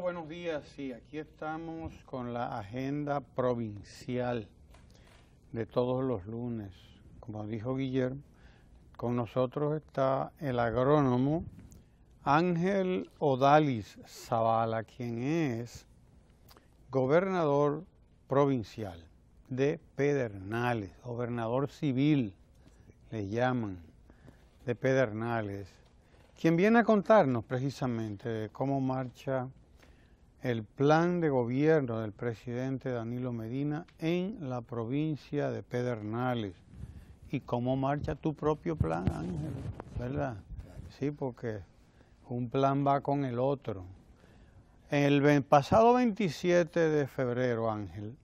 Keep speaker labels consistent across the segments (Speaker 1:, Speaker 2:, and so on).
Speaker 1: buenos días. Sí, aquí estamos con la agenda provincial de todos los lunes. Como dijo Guillermo, con nosotros está el agrónomo Ángel Odalis Zavala, quien es gobernador provincial de Pedernales, gobernador civil, le llaman, de Pedernales, quien viene a contarnos precisamente cómo marcha el plan de gobierno del presidente Danilo Medina en la provincia de Pedernales. ¿Y cómo marcha tu propio plan, Ángel? ¿Verdad? Sí, porque un plan va con el otro. El pasado 27 de febrero, Ángel,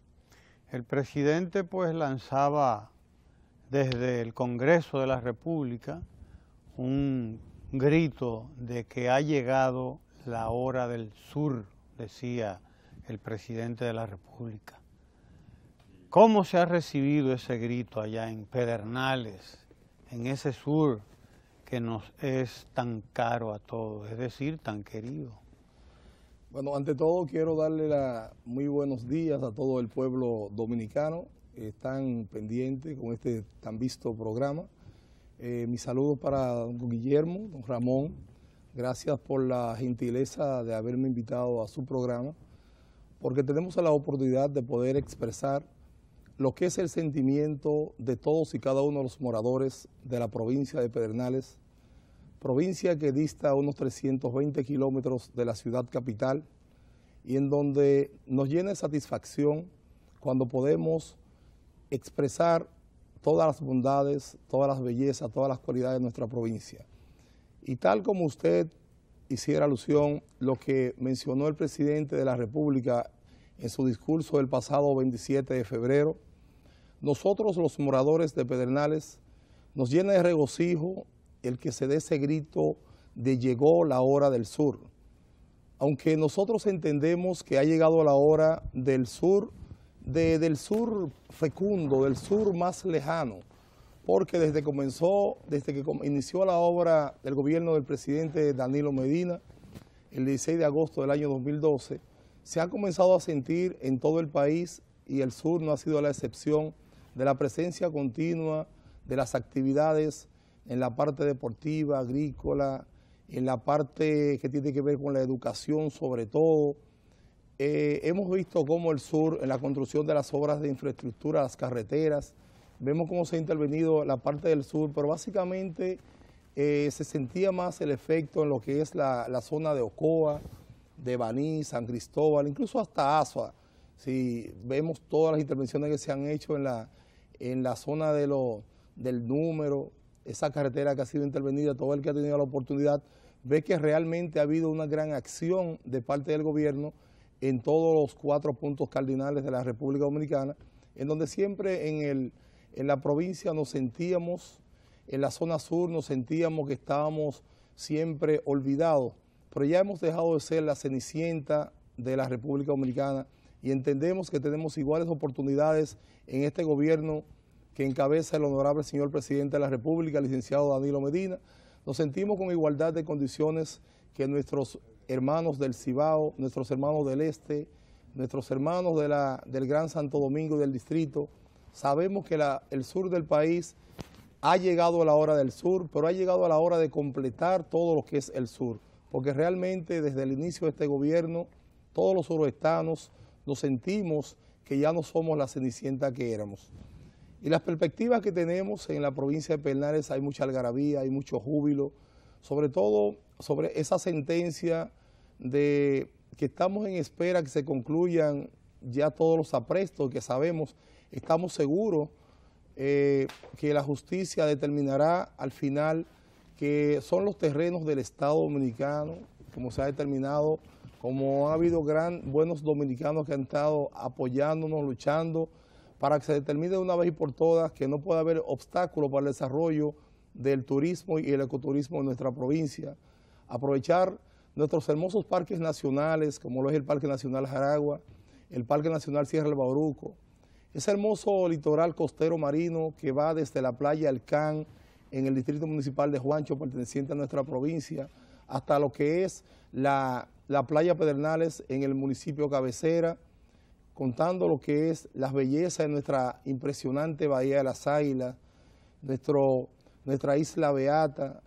Speaker 1: el presidente pues lanzaba desde el Congreso de la República un grito de que ha llegado la hora del sur decía el presidente de la República. ¿Cómo se ha recibido ese grito allá en Pedernales, en ese sur que nos es tan caro a todos, es decir, tan querido?
Speaker 2: Bueno, ante todo quiero darle muy buenos días a todo el pueblo dominicano, están pendientes con este tan visto programa. Eh, mi saludo para don Guillermo, don Ramón, Gracias por la gentileza de haberme invitado a su programa, porque tenemos la oportunidad de poder expresar lo que es el sentimiento de todos y cada uno de los moradores de la provincia de Pedernales, provincia que dista unos 320 kilómetros de la ciudad capital y en donde nos llena satisfacción cuando podemos expresar todas las bondades, todas las bellezas, todas las cualidades de nuestra provincia. Y tal como usted hiciera alusión, lo que mencionó el presidente de la República en su discurso del pasado 27 de febrero, nosotros los moradores de Pedernales nos llena de regocijo el que se dé ese grito de llegó la hora del sur. Aunque nosotros entendemos que ha llegado la hora del sur, del sur fecundo, del sur más lejano, porque desde, comenzó, desde que inició la obra del gobierno del presidente Danilo Medina, el 16 de agosto del año 2012, se ha comenzado a sentir en todo el país, y el sur no ha sido la excepción, de la presencia continua de las actividades en la parte deportiva, agrícola, en la parte que tiene que ver con la educación sobre todo. Eh, hemos visto cómo el sur, en la construcción de las obras de infraestructura, las carreteras, Vemos cómo se ha intervenido la parte del sur, pero básicamente eh, se sentía más el efecto en lo que es la, zona de Ocoa, de Baní, San Cristóbal, incluso hasta Asua. Si vemos todas las intervenciones que se han hecho en la, en la zona de lo, del número, esa carretera que ha sido intervenida, todo el que ha tenido la oportunidad, ve que realmente ha habido una gran acción de parte del gobierno en todos los cuatro puntos cardinales de la República Dominicana, en donde siempre en el en la provincia nos sentíamos, en la zona sur nos sentíamos que estábamos siempre olvidados, pero ya hemos dejado de ser la cenicienta de la República Dominicana y entendemos que tenemos iguales oportunidades en este gobierno que encabeza el honorable señor presidente de la República, licenciado Danilo Medina. Nos sentimos con igualdad de condiciones que nuestros hermanos del Cibao, nuestros hermanos del Este, nuestros hermanos del Gran Santo Domingo y del Distrito, Sabemos que el sur del país ha llegado a la hora del sur, pero ha llegado a la hora de completar todo lo que es el sur, porque realmente desde el inicio de este gobierno, todos los suroestanos nos sentimos que ya no somos la cenicienta que éramos. Y las perspectivas que tenemos en la provincia de Pernares, hay mucha algarabía, hay mucho júbilo, sobre todo sobre esa sentencia de que estamos en espera que se concluyan ya todos los aprestos que sabemos estamos seguros eh, que la justicia determinará al final que son los terrenos del Estado Dominicano, como se ha determinado, como ha habido gran, buenos dominicanos que han estado apoyándonos, luchando, para que se determine de una vez y por todas que no puede haber obstáculos para el desarrollo del turismo y el ecoturismo en nuestra provincia. Aprovechar nuestros hermosos parques nacionales, como lo es el Parque Nacional Jaragua, el Parque Nacional Sierra del Bauruco, ese hermoso litoral costero marino que va desde la playa Alcán, en el distrito municipal de Juancho, perteneciente a nuestra provincia, hasta lo que es la, playa Pedernales en el municipio Cabecera, contando lo que es las bellezas de nuestra impresionante Bahía de las Águilas, nuestro, nuestra isla Beata,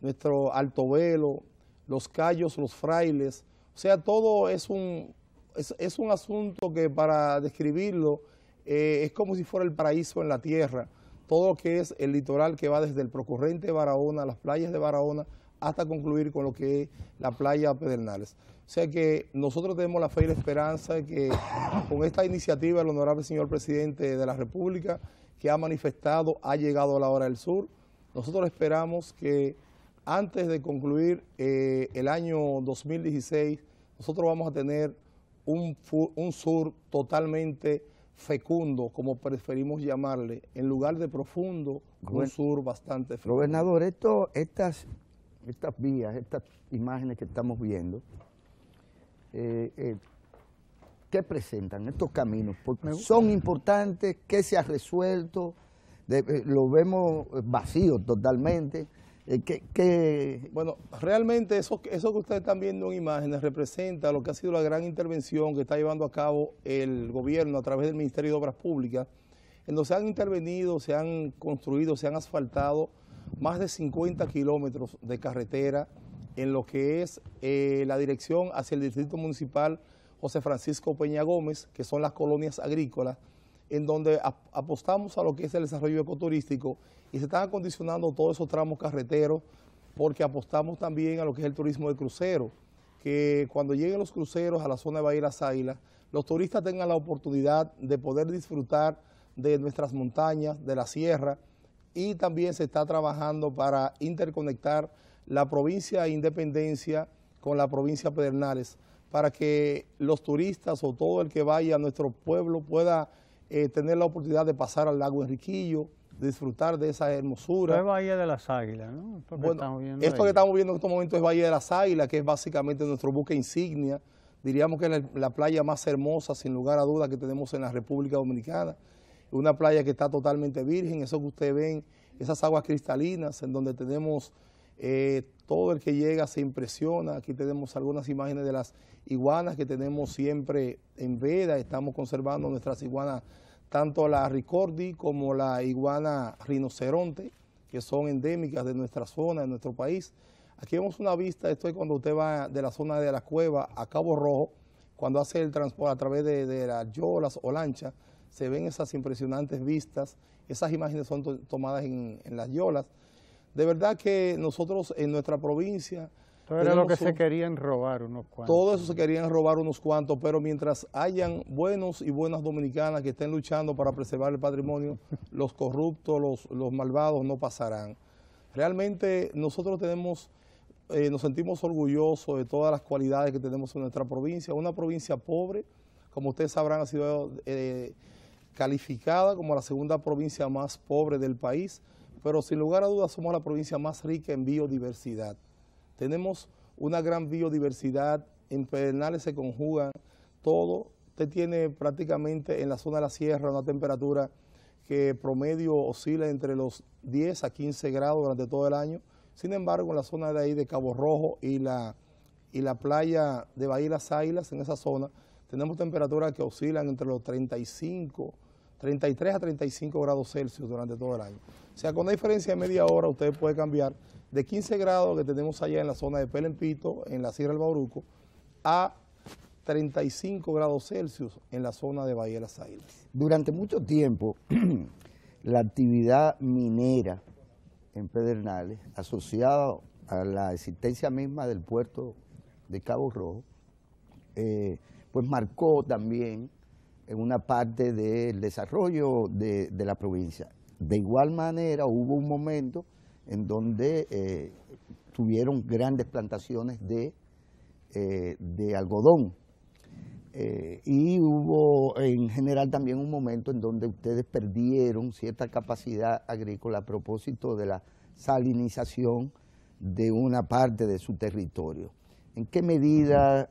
Speaker 2: nuestro Alto Velo, los Cayos, los Frailes, o sea, todo es un, es, es un asunto que para describirlo eh, es como si fuera el paraíso en la tierra. Todo lo que es el litoral que va desde el Procurrente de Barahona, las playas de Barahona, hasta concluir con lo que es la playa Pedernales. O sea que nosotros tenemos la fe y la esperanza de que con esta iniciativa el honorable señor presidente de la República que ha manifestado ha llegado a la hora del sur. Nosotros esperamos que antes de concluir eh, el año 2016, nosotros vamos a tener un sur totalmente fecundo, como preferimos llamarle, en lugar de profundo, un sur bastante frío. Gobernador,
Speaker 3: estas, estas vías, estas imágenes que estamos viendo, eh, eh, ¿qué presentan estos caminos? son importantes, ¿qué se ha resuelto? Eh, lo vemos vacío totalmente. Eh,
Speaker 2: bueno, realmente eso, que ustedes están viendo en imágenes representa lo que ha sido la gran intervención que está llevando a cabo el gobierno a través del Ministerio de Obras Públicas, en donde se han intervenido, se han construido, se han asfaltado más de 50 kilómetros de carretera en lo que es eh, la dirección hacia el Distrito Municipal José Francisco Peña Gómez, que son las colonias agrícolas, en donde apostamos a lo que es el desarrollo ecoturístico y se están acondicionando todos esos tramos carreteros porque apostamos también a lo que es el turismo de crucero, que cuando lleguen los cruceros a la zona de Bahía Las Águilas, los turistas tengan la oportunidad de poder disfrutar de nuestras montañas, de la sierra, y también se está trabajando para interconectar la provincia de Independencia con la provincia de Pedernales, para que los turistas o todo el que vaya a nuestro pueblo pueda eh, tener la oportunidad de pasar al lago Enriquillo, disfrutar de esa hermosura. es
Speaker 1: Bahía de las Águilas, ¿no? Esto que,
Speaker 2: estamos viendo en estos momentos es Bahía de las Águilas, que es básicamente nuestro buque insignia. Diríamos que es la, playa más hermosa, sin lugar a dudas, que tenemos en la República Dominicana. Una playa que está totalmente virgen, eso que ustedes ven, esas aguas cristalinas, en donde tenemos eh, todo el que llega se impresiona. Aquí tenemos algunas imágenes de las iguanas que tenemos siempre en veda. Estamos conservando nuestras iguanas, tanto la ricordi como la iguana rinoceronte, que son endémicas de nuestra zona, de nuestro país. Aquí vemos una vista, esto es cuando usted va de la zona de la cueva a Cabo Rojo, cuando hace el transporte a través de, las yolas o lanchas, se ven esas impresionantes vistas. Esas imágenes son tomadas en las yolas de verdad que nosotros en nuestra provincia...
Speaker 1: Todo era lo que se querían robar unos cuantos. Todo
Speaker 2: eso se querían robar unos cuantos, pero mientras hayan buenos y buenas dominicanas que estén luchando para preservar el patrimonio, los corruptos, los, malvados no pasarán. Realmente nosotros tenemos... Eh, nos sentimos orgullosos de todas las cualidades que tenemos en nuestra provincia. Una provincia pobre, como ustedes sabrán, ha sido eh, calificada como la segunda provincia más pobre del país pero sin lugar a dudas somos la provincia más rica en biodiversidad. Tenemos una gran biodiversidad, en Pedernales se conjugan todo. Usted tiene prácticamente en la zona de la sierra una temperatura que promedio oscila entre los 10 a 15 grados durante todo el año. Sin embargo, en la zona de ahí de Cabo Rojo y la, y la playa de Bahía Las Águilas, en esa zona, tenemos temperaturas que oscilan entre los 35 33 a 35 grados Celsius durante todo el año. O sea, con una diferencia de media hora usted puede cambiar de 15 grados que tenemos allá en la zona de Pelempito, en la Sierra del Bauruco, a 35 grados Celsius en la zona de Bahía de las Águilas.
Speaker 3: Durante mucho tiempo, la actividad minera en Pedernales, asociada a la existencia misma del puerto de Cabo Rojo, eh, pues marcó también en una parte del desarrollo de, la provincia. De igual manera, hubo un momento en donde eh, tuvieron grandes plantaciones de, eh, de algodón. Eh, y hubo en general también un momento en donde ustedes perdieron cierta capacidad agrícola a propósito de la salinización de una parte de su territorio. ¿En qué medida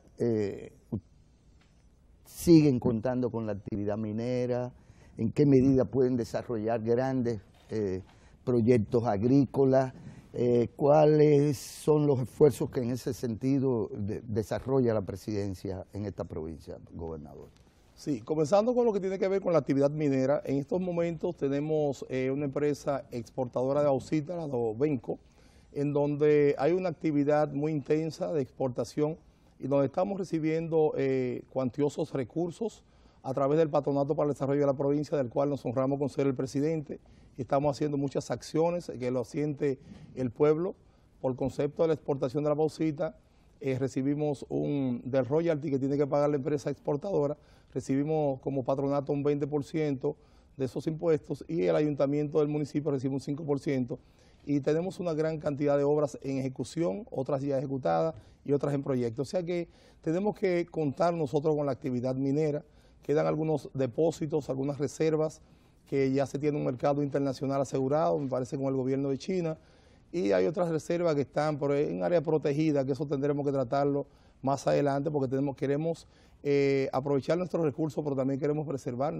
Speaker 3: siguen contando con la actividad minera, en qué medida pueden desarrollar grandes eh, proyectos agrícolas, eh, cuáles son los esfuerzos
Speaker 2: que en ese sentido desarrolla la presidencia en esta provincia, gobernador. Sí, comenzando con lo que tiene que ver con la actividad minera, en estos momentos tenemos eh, una empresa exportadora de auxita, la Dovenco, en donde hay una actividad muy intensa de exportación y donde estamos recibiendo eh, cuantiosos recursos a través del Patronato para el Desarrollo de la Provincia, del cual nos honramos con ser el presidente, estamos haciendo muchas acciones que lo siente el pueblo. Por concepto de la exportación de la pausita, eh, recibimos un del royalty que tiene que pagar la empresa exportadora, recibimos como patronato un 20% de esos impuestos y el ayuntamiento del municipio recibe un 5% y tenemos una gran cantidad de obras en ejecución, otras ya ejecutadas y otras en proyecto. O sea que tenemos que contar nosotros con la actividad minera, quedan algunos depósitos, algunas reservas, que ya se tiene un mercado internacional asegurado, me parece con el gobierno de China, y hay otras reservas que están en área protegida, que eso tendremos que tratarlo más adelante porque tenemos, queremos eh, aprovechar nuestros recursos, pero también queremos preservar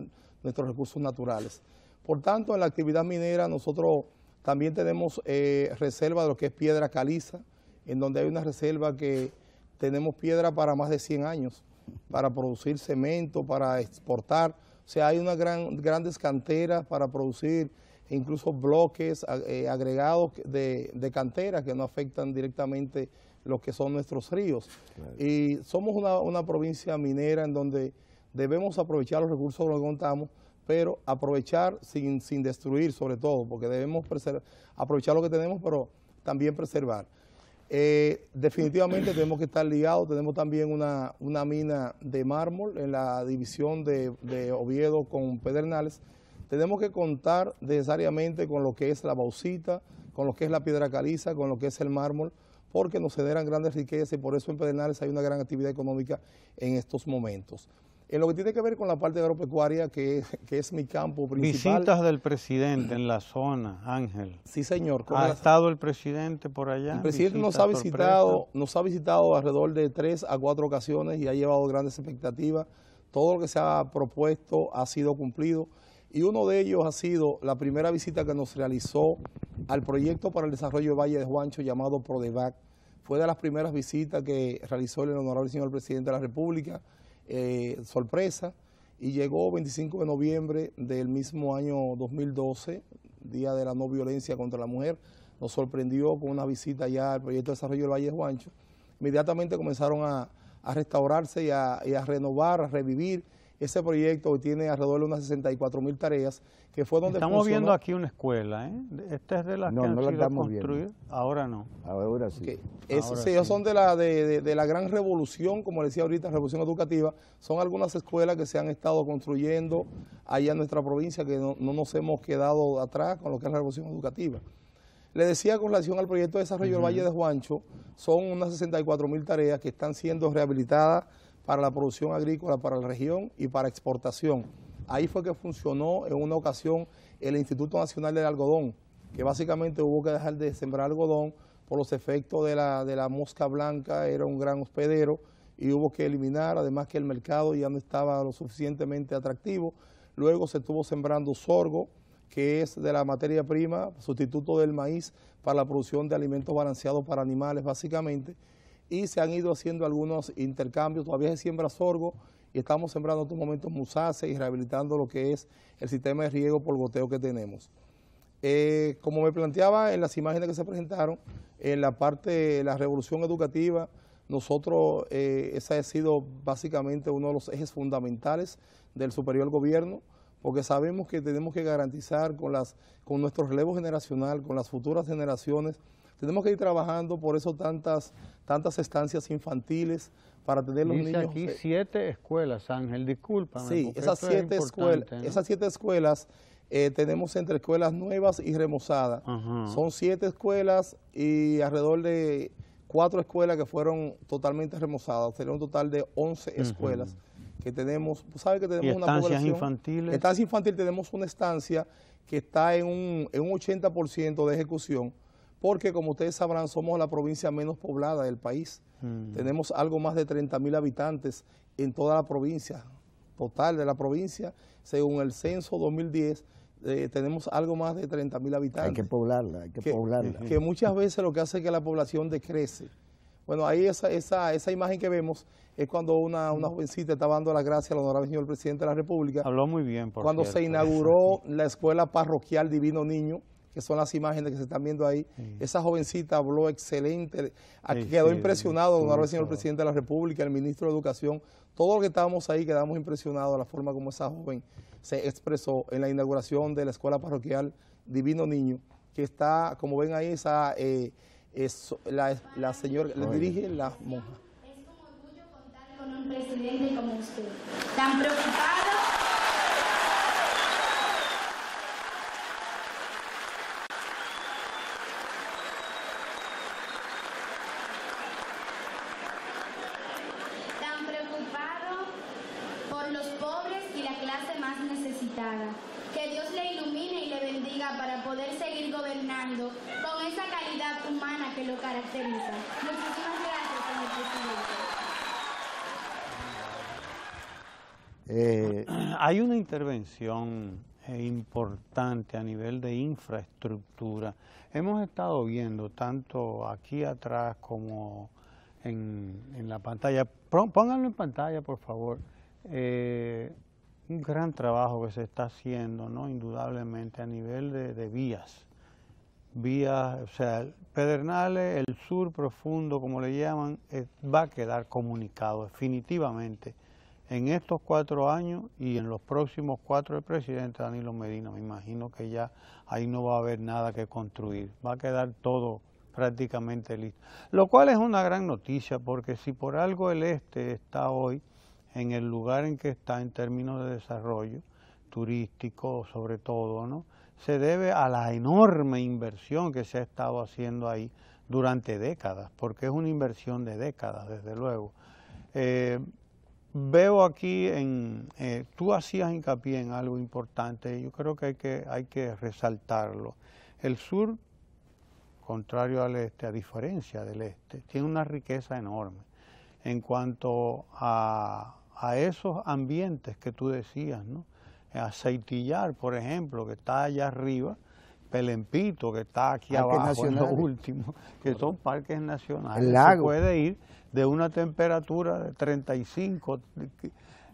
Speaker 2: nuestros recursos naturales. Por tanto, en la actividad minera nosotros también tenemos eh, reserva de lo que es piedra caliza, en donde hay una reserva que tenemos piedra para más de 100 años, para producir cemento, para exportar. O sea, hay unas grandes canteras para producir e incluso bloques eh, agregados de, canteras que no afectan directamente lo que son nuestros ríos. Y somos una, una provincia minera en donde debemos aprovechar los recursos que contamos pero aprovechar sin, destruir sobre todo, porque debemos aprovechar lo que tenemos, pero también preservar. Eh, definitivamente tenemos que estar ligados, tenemos también una, mina de mármol en la división de, de, Oviedo con Pedernales. Tenemos que contar necesariamente con lo que es la bauxita, con lo que es la piedra caliza, con lo que es el mármol, porque nos generan grandes riquezas y por eso en Pedernales hay una gran actividad económica en estos momentos. En eh, lo que tiene que ver con la parte agropecuaria, que, es mi campo principal. Visitas
Speaker 1: del presidente en la zona, Ángel. Sí, señor. ¿Ha estado el presidente por allá? El presidente nos ha, visitado,
Speaker 2: nos ha visitado alrededor de tres a cuatro ocasiones y ha llevado grandes expectativas. Todo lo que se ha propuesto ha sido cumplido. Y uno de ellos ha sido la primera visita que nos realizó al proyecto para el desarrollo de Valle de Juancho llamado PRODEVAC. Fue de las primeras visitas que realizó el honorable señor presidente de la República eh, sorpresa y llegó 25 de noviembre del mismo año 2012, Día de la No Violencia contra la Mujer. Nos sorprendió con una visita ya al proyecto de desarrollo del Valle de Juancho. Inmediatamente comenzaron a, restaurarse y a renovar, a revivir ese proyecto tiene alrededor de unas 64 mil tareas, que fue donde Estamos viendo aquí
Speaker 1: una escuela, ¿eh? Esta es de las que no han Ahora no. Ahora sí. sí. Ellos
Speaker 2: son de la, de, la gran revolución, como decía ahorita, revolución educativa. Son algunas escuelas que se han estado construyendo allá en nuestra provincia, que no, nos hemos quedado atrás con lo que es la revolución educativa. Le decía con relación al proyecto de desarrollo del Valle de Juancho, son unas 64 mil tareas que están siendo rehabilitadas, para la producción agrícola para la región y para exportación. Ahí fue que funcionó en una ocasión el Instituto Nacional del Algodón, que básicamente hubo que dejar de sembrar algodón por los efectos de la, de la mosca blanca, era un gran hospedero y hubo que eliminar, además que el mercado ya no estaba lo suficientemente atractivo. Luego se estuvo sembrando sorgo, que es de la materia prima, sustituto del maíz para la producción de alimentos balanceados para animales básicamente y se han ido haciendo algunos intercambios, todavía se siembra sorgo y estamos sembrando en estos momentos musace y rehabilitando lo que es el sistema de riego por goteo que tenemos. Eh, como me planteaba en las imágenes que se presentaron, en la parte de la revolución educativa, nosotros, eh, ese ha sido básicamente uno de los ejes fundamentales del superior gobierno, porque sabemos que tenemos que garantizar con, con nuestro relevo generacional, con las futuras generaciones, tenemos que ir trabajando, por eso tantas, tantas estancias infantiles para tener los Dice niños... aquí eh,
Speaker 1: siete escuelas, Ángel, disculpa. Sí, esas siete, escuelas, esas
Speaker 2: eh, siete escuelas tenemos entre escuelas nuevas y remozadas. Son siete escuelas y alrededor de cuatro escuelas que fueron totalmente remozadas. Tenemos un total de 11 escuelas que tenemos. ¿Sabe que tenemos ¿Y estancias una población? infantiles? Estancia infantil tenemos una estancia que está en un, en un 80% de ejecución porque como ustedes sabrán, somos la provincia menos poblada del país. Mm. Tenemos algo más de 30 mil habitantes en toda la provincia, total de la provincia, según el censo 2010, eh, tenemos algo más de 30 mil habitantes. Hay que poblarla, hay que, poblarla. Que muchas veces lo que hace es que la población decrece. Bueno, ahí esa, esa, esa imagen que vemos es cuando una, mm. jovencita estaba dando las gracias al honorable señor presidente de la República.
Speaker 1: Habló muy bien. Por cuando se inauguró
Speaker 2: la escuela parroquial Divino Niño, que son las imágenes que se están viendo ahí. Esa jovencita habló excelente. quedó impresionado, don el señor presidente de la República, el ministro de Educación. Todos los que estábamos ahí quedamos impresionados de la forma como esa joven se expresó en la inauguración de la Escuela Parroquial Divino Niño, que está, como ven ahí, esa, eh, la, la, señora, le dirige la monja. Es como
Speaker 3: orgullo contar con un presidente como usted, tan preocupado
Speaker 1: Eh, Hay una intervención eh, importante a nivel de infraestructura. Hemos estado viendo tanto aquí atrás como en, la pantalla, pónganlo en pantalla por favor, eh, un gran trabajo que se está haciendo, ¿no? indudablemente, a nivel de, vías. Vías, o sea, Pedernales, el sur profundo, como le llaman, eh, va a quedar comunicado definitivamente en estos cuatro años y en los próximos cuatro el presidente Danilo Medina. Me imagino que ya ahí no va a haber nada que construir, va a quedar todo prácticamente listo. Lo cual es una gran noticia porque si por algo el este está hoy en el lugar en que está en términos de desarrollo turístico sobre todo, ¿no? se debe a la enorme inversión que se ha estado haciendo ahí durante décadas, porque es una inversión de décadas, desde luego. Eh, Veo aquí, en, eh, tú hacías hincapié en algo importante, y yo creo que hay, que hay que resaltarlo. El sur, contrario al este, a diferencia del este, tiene una riqueza enorme en cuanto a, a esos ambientes que tú decías, ¿no? Aceitillar, por ejemplo, que está allá arriba, Pelempito, que está aquí abajo, último, que son parques nacionales. Se puede ir de una temperatura de 35,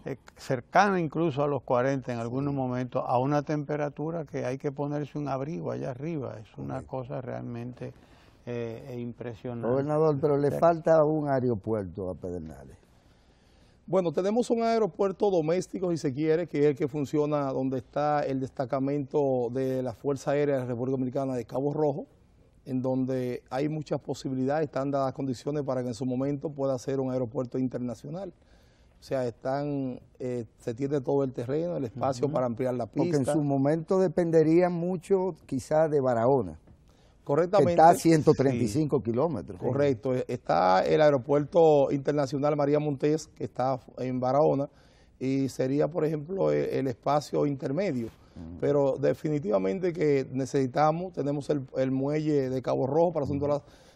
Speaker 1: eh, cercana incluso a los 40 en algunos momentos, a una temperatura que hay que ponerse un abrigo allá arriba. Es una cosa realmente eh, e impresionante. Gobernador, pero le falta
Speaker 3: un aeropuerto a Pedernales.
Speaker 2: Bueno, tenemos un aeropuerto doméstico, si se quiere, que es el que funciona donde está el destacamento de la Fuerza Aérea de la República Dominicana de Cabo Rojo, en donde hay muchas posibilidades, están dadas condiciones para que en su momento pueda ser un aeropuerto internacional. O sea, están, eh, se tiene todo el terreno, el espacio para ampliar la pista. Porque en su
Speaker 3: momento dependería mucho quizás
Speaker 2: de Barahona. Correctamente. está a 135
Speaker 3: kilómetros. Correcto.
Speaker 2: E, está el aeropuerto internacional María Montes que está en Barahona, y sería, por ejemplo, e, el espacio intermedio pero definitivamente que necesitamos, tenemos el, muelle de Cabo Rojo para asuntos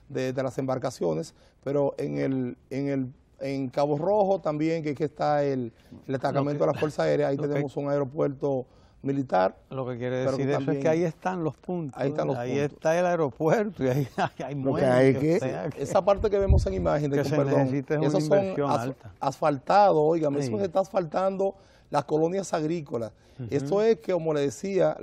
Speaker 2: de, las, de, las embarcaciones, pero en el, en el en Cabo Rojo también, que, está el, destacamento de la Fuerza Aérea, ahí tenemos un aeropuerto militar.
Speaker 1: Lo que quiere decir que eso es que ahí están los
Speaker 2: puntos. Ahí está el aeropuerto y ahí hay, hay muelles. esa parte que vemos en imagen, de que se perdón, es esos son eso se está asfaltando las colonias agrícolas. Esto es que, como le decía,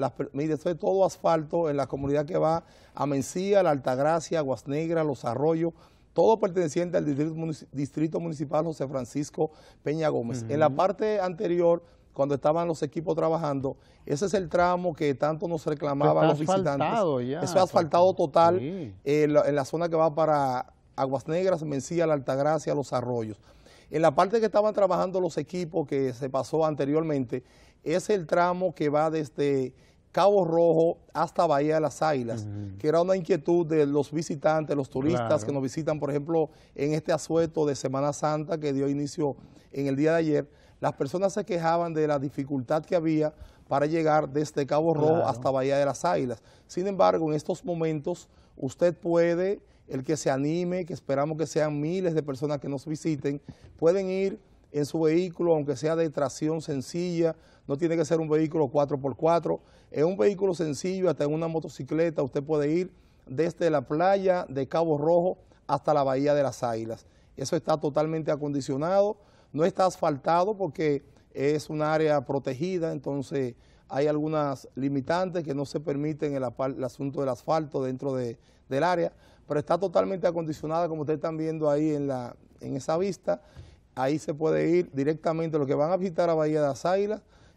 Speaker 2: todo asfalto en la comunidad que va a Mencía, La Altagracia, Aguas Negras, Los Arroyos, todo perteneciente al distrito, municipal José Francisco Peña Gómez. En la parte anterior, cuando estaban los equipos trabajando, ese es el tramo que tanto nos reclamaban los visitantes. Eso es asfaltado total en, la, en la zona que va para Aguas Negras, Mencía, La Altagracia, Los Arroyos. En la parte que estaban trabajando los equipos que se pasó anteriormente, es el tramo que va desde Cabo Rojo hasta Bahía de las Águilas, que era una inquietud de los visitantes, los turistas que nos visitan, por ejemplo, en este asueto de Semana Santa que dio inicio en el día de ayer, las personas se quejaban de la dificultad que había para llegar desde Cabo Rojo hasta Bahía de las Águilas. Sin embargo, en estos momentos usted puede el que se anime, que esperamos que sean miles de personas que nos visiten, pueden ir en su vehículo, aunque sea de tracción sencilla, no tiene que ser un vehículo 4x4, es un vehículo sencillo, hasta en una motocicleta, usted puede ir desde la playa de Cabo Rojo hasta la Bahía de las Águilas. Eso está totalmente acondicionado, no está asfaltado porque es un área protegida, entonces hay algunas limitantes que no se permiten el, asunto del asfalto dentro del área, pero está totalmente acondicionada, como ustedes están viendo ahí en, la, en esa vista. Ahí se puede ir directamente, los que van a visitar a Bahía de las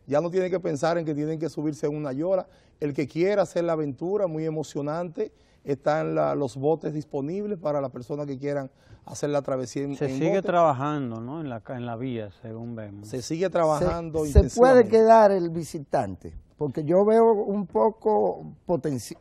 Speaker 2: ya no tienen que pensar en que tienen que subirse en una llora. El que quiera hacer la aventura, muy emocionante, están los botes disponibles para las personas que quieran hacer
Speaker 1: la travesía en, Se sigue trabajando, ¿no? En la, en la vía, según vemos. Se sigue trabajando se puede
Speaker 3: quedar el visitante, porque yo veo un poco potencial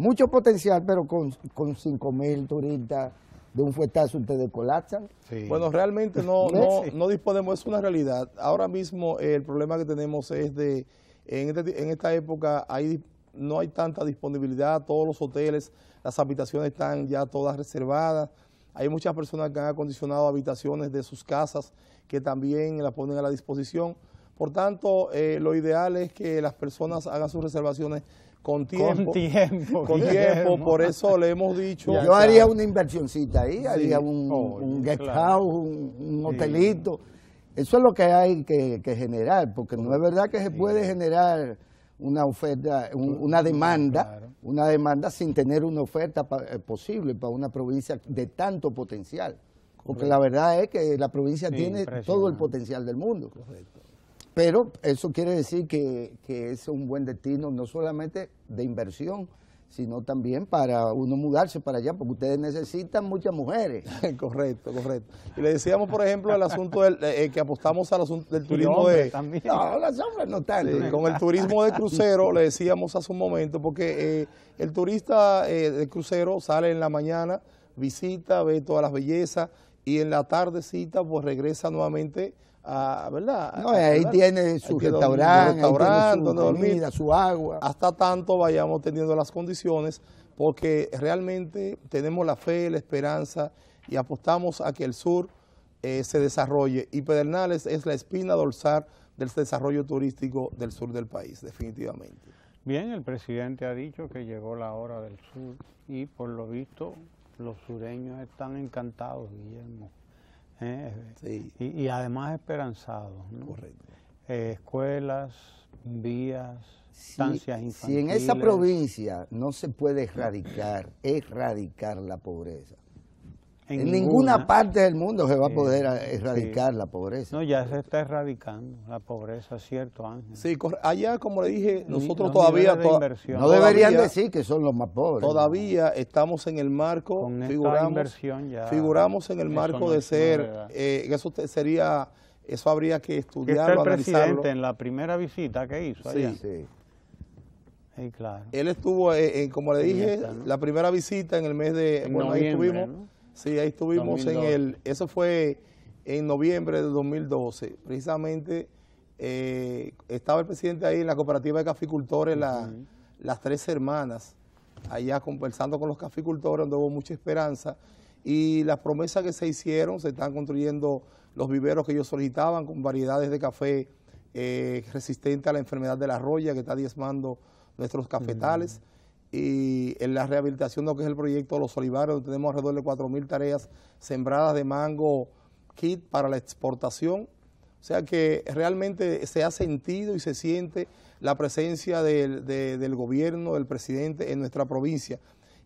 Speaker 3: mucho potencial, pero con, con 5 mil turistas de un fuestazo ustedes
Speaker 2: colapsan. Bueno, realmente no, no, disponemos, es una realidad. Ahora mismo eh, el problema que tenemos es de, en, este en esta época hay, no hay tanta disponibilidad, todos los hoteles, las habitaciones están ya todas reservadas, hay muchas personas que han acondicionado habitaciones de sus casas que también las ponen a la disposición. Por tanto, eh, lo ideal es que las personas hagan sus reservaciones con tiempo. Con tiempo. por eso le hemos dicho. Yo haría una
Speaker 3: inversioncita ahí, haría
Speaker 2: un,
Speaker 3: guest house, un, hotelito. Eso es lo que hay que, generar, porque no es verdad que se puede generar una oferta, una demanda, una demanda sin tener una oferta eh, posible para una provincia de tanto potencial. Porque la verdad es que la provincia tiene todo el potencial del mundo. Pero eso quiere decir que, que, es un buen destino, no solamente de inversión, sino también para uno mudarse para allá, porque ustedes necesitan muchas mujeres. correcto,
Speaker 2: correcto. Y le decíamos, por ejemplo, el asunto eh, eh, que apostamos al asunto del turismo de... No, las hombres no con el turismo de crucero, le decíamos hace un momento, porque eh, el turista de crucero sale en la mañana, visita, ve todas las bellezas, y en la tardecita, pues regresa nuevamente Ah, ¿verdad? ahí tiene
Speaker 1: su restaurante, su
Speaker 2: su agua. Hasta tanto vayamos teniendo las condiciones, porque realmente tenemos la fe, la esperanza y apostamos a que el sur eh, se desarrolle. Y Pedernales es la espina dorsal del desarrollo turístico del sur del país, definitivamente.
Speaker 1: Bien, el presidente ha dicho que llegó la hora del sur y por lo visto los sureños están encantados, Guillermo. Eh, y, además esperanzado. Eh, escuelas, vías, estancias infantiles. Si en esa
Speaker 3: provincia no se puede erradicar, erradicar la pobreza, en, ninguna, parte del mundo se va a poder er-, erradicar la pobreza.
Speaker 1: No, ya se está erradicando la pobreza, cierto, Ángel. Sí, allá, como le dije, nosotros todavía... no deberían decir
Speaker 2: que son los más pobres. Todavía estamos en el marco, Con figuramos, figuramos en el marco de ser... Eh, eso sería... Eso habría que estudiarlo, Está el presidente en
Speaker 1: la primera visita que hizo allá. Sí, sí. claro. Él estuvo, eh, eh,
Speaker 2: como le dije, la primera visita en el mes de... bueno, ahí estuvimos... Sí, ahí estuvimos en el, eso fue en noviembre de 2012, precisamente eh, estaba el presidente ahí en la cooperativa de caficultores, las tres hermanas, allá conversando con los caficultores, donde hubo mucha esperanza, y las promesas que se hicieron, se están construyendo los viveros que ellos solicitaban con variedades de café eh, resistente a la enfermedad de la roya que está diezmando nuestros cafetales y en la rehabilitación de lo que es el proyecto los olivares, donde tenemos alrededor de 4.000 tareas sembradas de mango kit para la exportación. O sea que realmente se ha sentido y se siente la presencia del, gobierno, del presidente en nuestra provincia.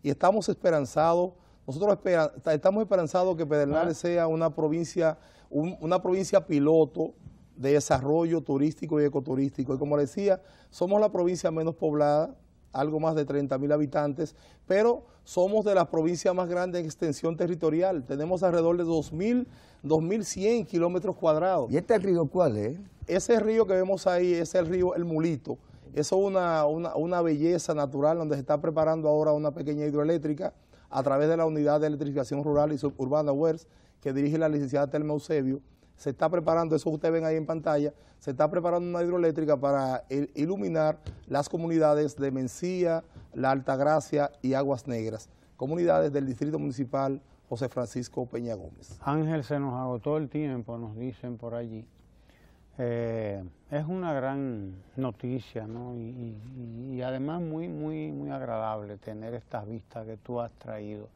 Speaker 2: Y estamos esperanzados, nosotros estamos esperanzados que Pedernales ah. sea una provincia, una provincia piloto de desarrollo turístico y ecoturístico. Y como decía, somos la provincia menos poblada, algo más de 30 mil habitantes, pero somos de las provincias más grandes en extensión territorial. Tenemos alrededor de 2.000, 2.100 kilómetros cuadrados. ¿Y este río cuál es? Ese río que vemos ahí es el río El Mulito. Eso es una, una belleza natural donde se está preparando ahora una pequeña hidroeléctrica a través de la Unidad de Electrificación Rural y Suburbana WERS, que dirige la licenciada Telma Eusebio se está preparando, eso ustedes ven ahí en pantalla, se está preparando una hidroeléctrica para iluminar las comunidades de Mencía, La Altagracia y Aguas Negras, comunidades del Distrito Municipal José Francisco Peña Gómez.
Speaker 1: Ángel, se nos agotó el tiempo, nos dicen por allí. Eh, es una gran noticia, ¿no? Y, y, además muy, muy, muy agradable tener estas vistas que tú has traído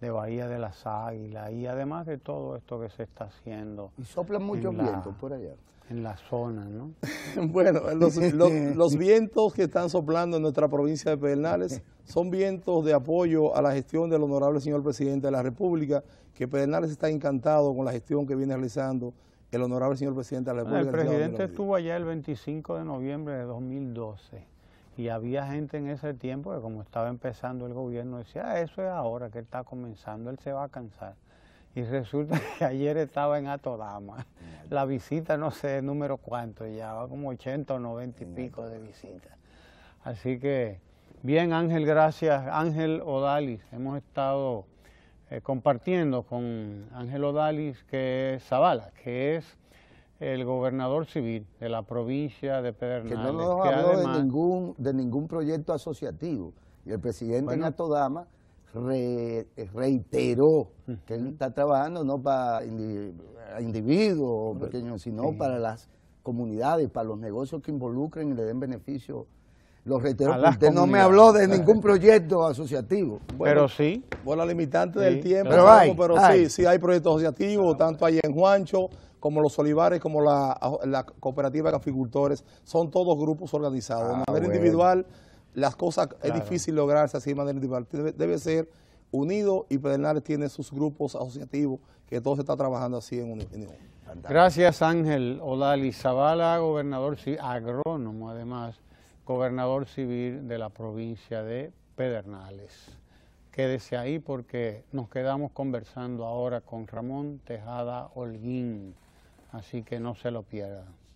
Speaker 1: de Bahía de las Águilas y además de todo esto que se está haciendo. Y soplan muchos vientos por allá. En la zona, ¿no?
Speaker 2: bueno, los, vientos que están soplando en nuestra provincia de Pedernales son vientos de apoyo a la gestión del honorable señor presidente de la República, que Pedernales está encantado con la gestión que viene realizando el honorable señor presidente de la República. El presidente
Speaker 1: estuvo allá el 25 de noviembre de 2012 y había gente en ese tiempo que como estaba empezando el gobierno decía, ah, eso es ahora que él está comenzando, él se va a cansar. Y resulta que ayer estaba en Atodama. La visita, no sé número cuánto, ya va como 80 o 90 y pico de visitas. Así que, bien Ángel, gracias. Ángel Odalis, hemos estado eh, compartiendo con Ángel Odalis, que es Zavala, que es el gobernador civil de la provincia de Pedernales. Que no nos habló de,
Speaker 3: ningún, de ningún proyecto asociativo. Y el presidente Nato Dama reiteró que él está trabajando no para individuos pequeños, sino para las comunidades, para los negocios que involucren y le den beneficio lo reiteró, no me habló de ningún proyecto
Speaker 2: asociativo. pero sí. Bueno, limitante del tiempo, pero, sí, sí hay proyectos asociativos, tanto ahí en Juancho, como los Olivares, como la, cooperativa de agricultores son todos grupos organizados. de ah, manera individual, las cosas es difícil lograrse así de manera individual. Debe, ser unido y Pedernales tiene sus grupos asociativos que todo se está trabajando así en unión. Un,
Speaker 1: Gracias Ángel Olali Zavala, gobernador sí, agrónomo además gobernador civil de la provincia de Pedernales. Quédese ahí porque nos quedamos conversando ahora con Ramón Tejada Holguín, así que no se lo pierdan.